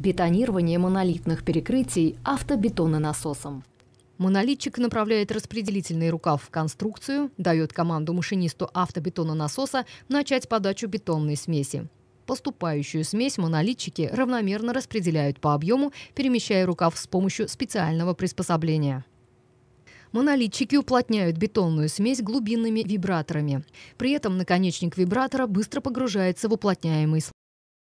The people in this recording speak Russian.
Бетонирование монолитных перекрытий автобетононасосом. Монолитчик направляет распределительный рукав в конструкцию, дает команду машинисту автобетононасоса начать подачу бетонной смеси. Поступающую смесь монолитчики равномерно распределяют по объему, перемещая рукав с помощью специального приспособления. Монолитчики уплотняют бетонную смесь глубинными вибраторами. При этом наконечник вибратора быстро погружается в уплотняемый слой.